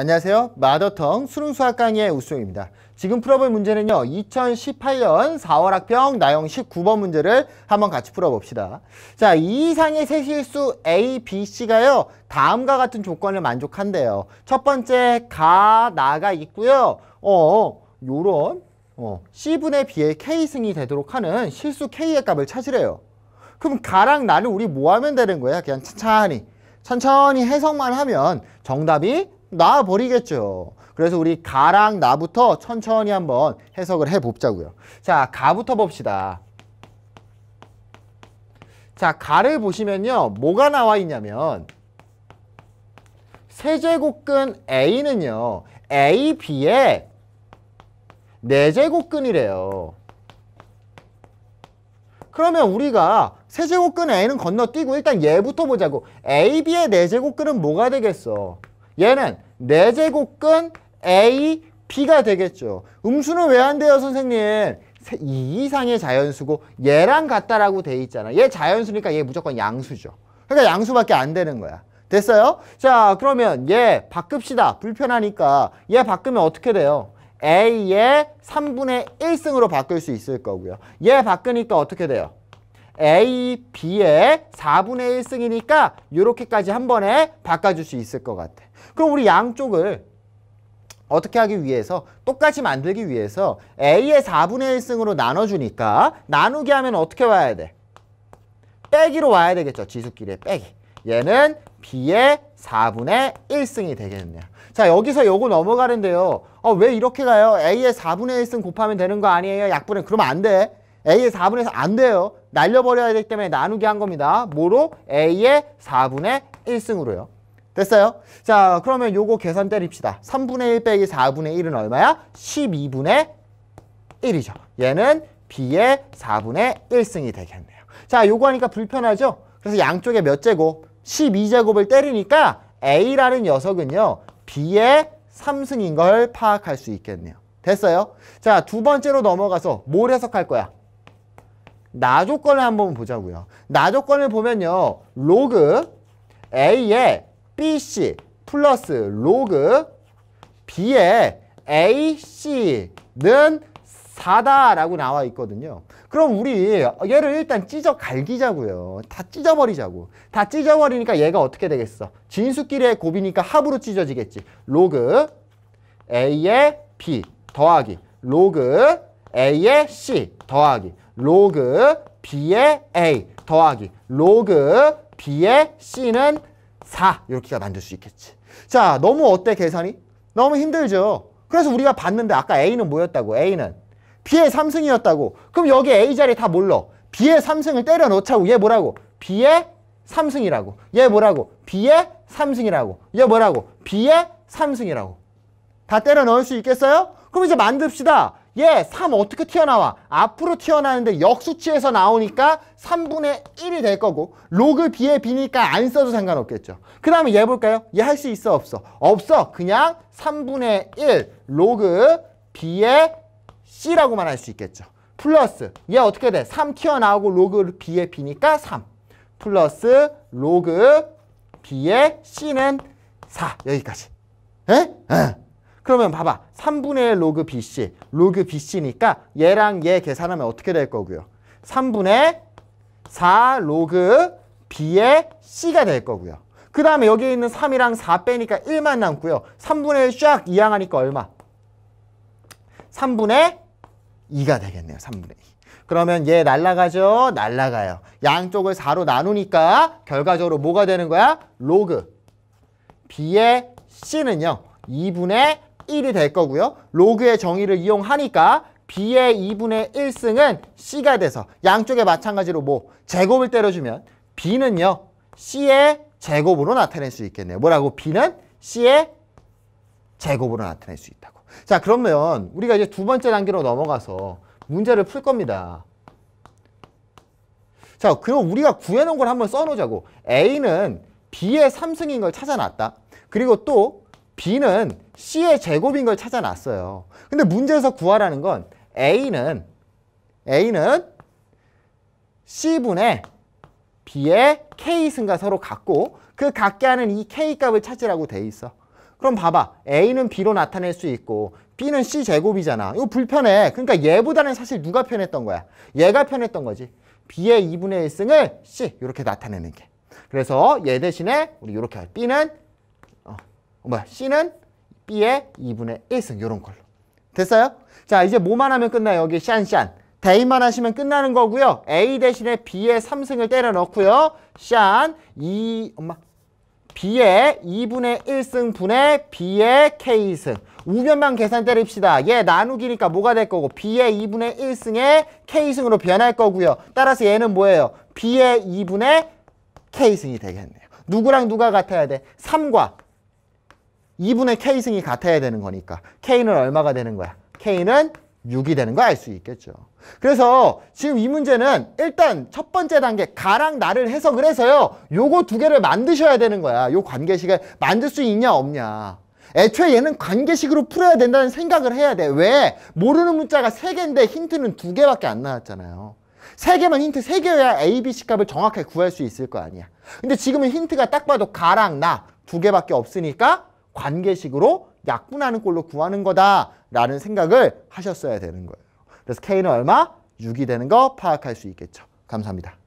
안녕하세요. 마더텅 수능 수학 강의의 우수입니다. 지금 풀어볼 문제는요. 2018년 4월 학평 나영 19번 문제를 한번 같이 풀어봅시다. 자, 이 이상의 세실수 A, B, C가요. 다음과 같은 조건을 만족한대요. 첫 번째 가, 나가 있고요. 어, 요런 어, C분의 B의 K승이 되도록 하는 실수 K의 값을 찾으래요. 그럼 가랑 나를 우리 뭐 하면 되는 거야? 그냥 천천히. 천천히 해석만 하면 정답이 놔버리겠죠. 그래서 우리 가랑 나부터 천천히 한번 해석을 해봅자고요. 자, 가부터 봅시다. 자, 가를 보시면요. 뭐가 나와 있냐면 세제곱근 A는요. A, B의 네제곱근이래요. 그러면 우리가 세제곱근 A는 건너뛰고 일단 얘부터 보자고. AB의 네제곱근은 뭐가 되겠어? 얘는 내제곱근 네 A, B가 되겠죠. 음수는 왜 안 돼요, 선생님? 2 이상의 자연수고 얘랑 같다라고 돼 있잖아. 얘 자연수니까 얘 무조건 양수죠. 그러니까 양수밖에 안 되는 거야. 됐어요? 자, 그러면 얘 바꿉시다. 불편하니까. 얘 바꾸면 어떻게 돼요? A의 3분의 1승으로 바꿀 수 있을 거고요. 얘 바꾸니까 어떻게 돼요? A, B의 4분의 1승이니까 이렇게까지 한 번에 바꿔줄 수 있을 것 같아. 그럼 우리 양쪽을 어떻게 하기 위해서 똑같이 만들기 위해서 A의 4분의 1승으로 나눠주니까 나누기 하면 어떻게 와야 돼? 빼기로 와야 되겠죠. 지수끼리의 빼기. 얘는 B의 4분의 1승이 되겠네요. 자 여기서 요거 넘어가는데요. 어, 왜 이렇게 가요? A의 4분의 1승 곱하면 되는 거 아니에요? 약분해. 그러면 안 돼. A의 4분의 4안 돼요. 날려버려야 되기 때문에 나누기 한 겁니다. 뭐로? A의 4분의 1승으로요. 됐어요? 자 그러면 요거 계산 때립시다. 3분의 1 빼기 4분의 1은 얼마야? 12분의 1이죠. 얘는 B의 4분의 1승이 되겠네요. 자 요거 하니까 불편하죠? 그래서 양쪽에 몇 제곱? 12제곱을 때리니까 A라는 녀석은요. B의 3승인 걸 파악할 수 있겠네요. 됐어요? 자, 두 번째로 넘어가서 뭘 해석할 거야? 나조건을 한번 보자고요. 나조건을 보면요. 로그 A의 BC 플러스 로그 B의 AC는 4다라고 나와 있거든요. 그럼 우리 얘를 일단 찢어 갈기자고요. 다 찢어버리자고. 다 찢어버리니까 얘가 어떻게 되겠어? 진수끼리의 곱이니까 합으로 찢어지겠지. 로그 A의 B 더하기 로그 A의 C 더하기 로그 B의 A 더하기 로그 B의 C는 4 이렇게가 만들 수 있겠지. 자 너무 어때 계산이? 너무 힘들죠. 그래서 우리가 봤는데 아까 A는 뭐였다고? A는 B의 3승이었다고. 그럼 여기 A 자리 다 몰러. B의 3승을 때려 넣자고. 얘 뭐라고? B의 3승이라고. 얘 뭐라고? B의 3승이라고. 얘 뭐라고? B의 3승이라고. 다 때려 넣을 수 있겠어요? 그럼 이제 만듭시다. 얘3 예, 어떻게 튀어나와? 앞으로 튀어나는데 역수치에서 나오니까 3분의 1이 될 거고 로그 b의 b니까 안 써도 상관없겠죠. 그 다음에 얘 볼까요? 얘 할 수 있어 없어? 없어. 그냥 3분의 1 로그 b의 c라고만 할 수 있겠죠. 플러스 얘 어떻게 돼? 3 튀어나오고 로그 b의 b니까 3 플러스 로그 b의 c는 4 여기까지. 에? 예? 에. 예. 그러면 봐봐. 3분의 1 로그 BC. 로그 BC니까 얘랑 얘 계산하면 어떻게 될 거고요. 3분의 4 로그 B의 C가 될 거고요. 그 다음에 여기에 있는 3이랑 4 빼니까 1만 남고요. 3분의 1쫙 이항하니까 얼마? 3분의 2가 되겠네요. 3분의 2. 그러면 얘 날라가죠? 날라가요. 양쪽을 4로 나누니까 결과적으로 뭐가 되는 거야? 로그 B의 C는요. 2분의 1이 될 거고요. 로그의 정의를 이용하니까 B의 2분의 1승은 C가 돼서 양쪽에 마찬가지로 뭐 제곱을 때려주면 B는요. C의 제곱으로 나타낼 수 있겠네요. 뭐라고? B는 C의 제곱으로 나타낼 수 있다고. 자 그러면 우리가 이제 두 번째 단계로 넘어가서 문제를 풀 겁니다. 자 그럼 우리가 구해놓은 걸 한번 써놓자고. A는 B의 3승인 걸 찾아놨다. 그리고 또 B는 C의 제곱인 걸 찾아놨어요. 근데 문제에서 구하라는 건 A는 A는 C분의 B의 K승과 서로 같고 그 같게 하는 이 K값을 찾으라고 돼 있어. 그럼 봐봐. A는 B로 나타낼 수 있고 B는 C제곱이잖아. 이거 불편해. 그러니까 얘보다는 사실 누가 편했던 거야? 얘가 편했던 거지. B의 2분의 1승을 C 이렇게 나타내는 게. 그래서 얘 대신에 우리 이렇게 할 B는 뭐야 C는 B의 2분의 1승 이런 걸로 됐어요? 자 이제 뭐만 하면 끝나요 여기 샨샨 대입만 하시면 끝나는 거고요 A 대신에 B의 3승을 때려 넣고요 샨 2... 엄마 B의 2분의 1승 분의 B의 K승 우변만 계산 때립시다. 얘 나누기니까 뭐가 될 거고 B의 2분의 1승에 K승으로 변할 거고요. 따라서 얘는 뭐예요? B의 2분의 K승이 되겠네요. 누구랑 누가 같아야 돼? 3과 2분의 k승이 같아야 되는 거니까 k는 얼마가 되는 거야? k는 6이 되는 거 알 수 있겠죠. 그래서 지금 이 문제는 일단 첫 번째 단계 가랑 나를 해석을 해서요. 요거 두 개를 만드셔야 되는 거야. 요 관계식을 만들 수 있냐 없냐. 애초에 얘는 관계식으로 풀어야 된다는 생각을 해야 돼. 왜? 모르는 문자가 세개인데 힌트는 두개밖에안 나왔잖아요. 세개만 힌트 세개여야 A, B, C 값을 정확하게 구할 수 있을 거 아니야. 근데 지금은 힌트가 딱 봐도 가랑 나 두 개밖에 없으니까 관계식으로 약분하는 꼴로 구하는 거다라는 생각을 하셨어야 되는 거예요. 그래서 K는 얼마? 6이 되는 거 파악할 수 있겠죠. 감사합니다.